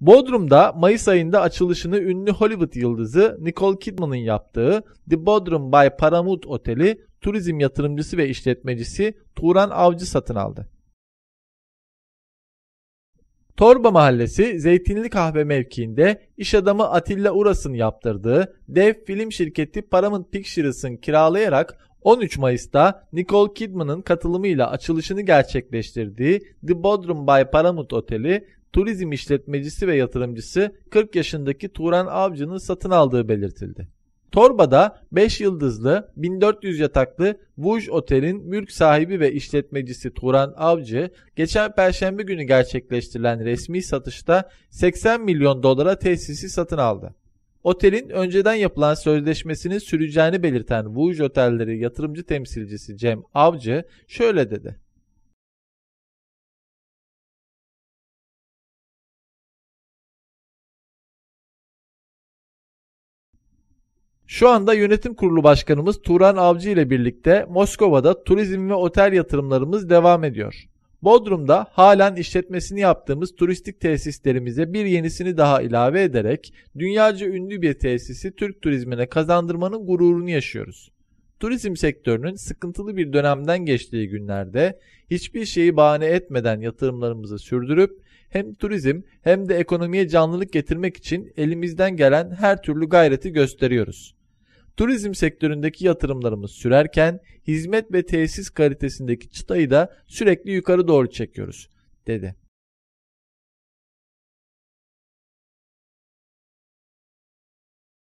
Bodrum'da Mayıs ayında açılışını ünlü Hollywood yıldızı Nicole Kidman'ın yaptığı The Bodrum by Paramount Oteli turizm yatırımcısı ve işletmecisi Turan Avcı satın aldı. Torba Mahallesi Zeytinli Kahve mevkiinde iş adamı Atilla Uras'ın yaptırdığı dev film şirketi Paramount Pictures'ın kiralayarak 13 Mayıs'ta Nicole Kidman'ın katılımıyla açılışını gerçekleştirdiği The Bodrum by Paramount Oteli turizm işletmecisi ve yatırımcısı 40 yaşındaki Turan Avcı'nın satın aldığı belirtildi. Torba'da 5 yıldızlı 1400 yataklı Vuj Otel'in mülk sahibi ve işletmecisi Turan Avcı, geçen perşembe günü gerçekleştirilen resmi satışta 80 milyon dolara tesisi satın aldı. Otelin önceden yapılan sözleşmesinin süreceğini belirten Vuj Otelleri yatırımcı temsilcisi Cem Avcı şöyle dedi. Şu anda yönetim kurulu başkanımız Turan Avcı ile birlikte Moskova'da turizm ve otel yatırımlarımız devam ediyor. Bodrum'da halen işletmesini yaptığımız turistik tesislerimize bir yenisini daha ilave ederek dünyaca ünlü bir tesisi Türk turizmine kazandırmanın gururunu yaşıyoruz. Turizm sektörünün sıkıntılı bir dönemden geçtiği günlerde hiçbir şeyi bahane etmeden yatırımlarımızı sürdürüp hem turizm hem de ekonomiye canlılık getirmek için elimizden gelen her türlü gayreti gösteriyoruz. Turizm sektöründeki yatırımlarımız sürerken hizmet ve tesis kalitesindeki çıtayı da sürekli yukarı doğru çekiyoruz, dedi.